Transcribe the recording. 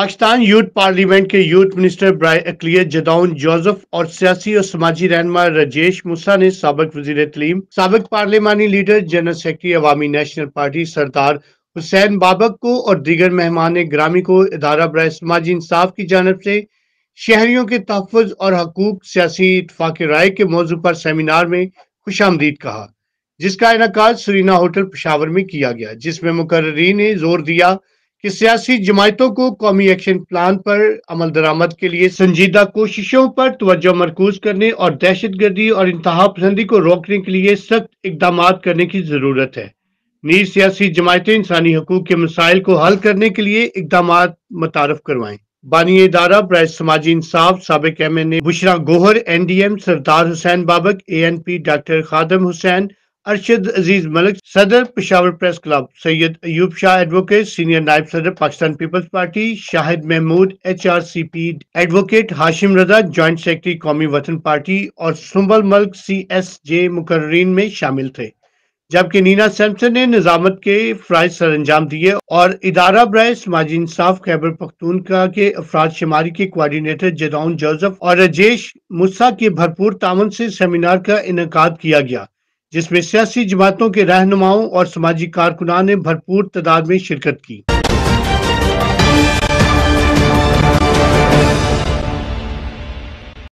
Pakistan Youth Parliament के youth minister ब्राई अकलियत जदाउन जोसफ और सियासी और समाजी रहनमा राजेश मुसा ने सबक वजीर तलीम सबक पार्लियामानी leader general secretary Awami National Party Sardar Hussain Babak को और दीगर मेहमान ग्रामी को इदारा ब्राय समाजी इंसाफ की जानब से शहरीों के तहफ़ और हकूक सियासी इतफाक राय के मौजू पर सेमिनार में खुश आमदीद कहा जिसका इनका सुरीना होटल पशावर में किया गया जिसमें मुकर्री ने जोर दिया कि सियासी जमायतों को कौमी एक्शन प्लान पर अमल दरामद के लिए संजीदा कोशिशों पर तवज्जो मरकूज करने और दहशत गर्दी और इंतहा पसंदी को रोकने के लिए सख्त इकदाम करने की जरूरत है नीज सियासी जमायतें इंसानी हकूक के मसाइल को हल करने के लिए इकदाम मुतारफ करवाएं बानी इदारा ब्राय समाजी इंसाफ सबक M N A Bushra Gohar N D M Sardar Hussain Babak A N P doctor Khadim Hussain Arshad Aziz Malik सदर Peshawar Press Club Syed Ayub Shah advocate senior नायब सदर Pakistan Peoples Party Shahid Mahmood H R C P advocate Hashim Raza joint secretary Qaumi Watan Party और Sumbal Malik C S J मुकर्रीन में शामिल थे जबकि नीना सैमसन ने निजामत के फ्राइज सर अंजाम दिए और इदारा ब्राय समाजी इंसाफ खैबर का के अफराज शुमारी के कोऑर्डिनेटर जदाउन जोजफ और राजेश मुस्सा के भरपूर तामन से सेमिनार का इनका किया गया जिसमें सियासी जमातों के रहनुमाओं और समाजी कारकुनान ने भरपूर तादाद में शिरकत की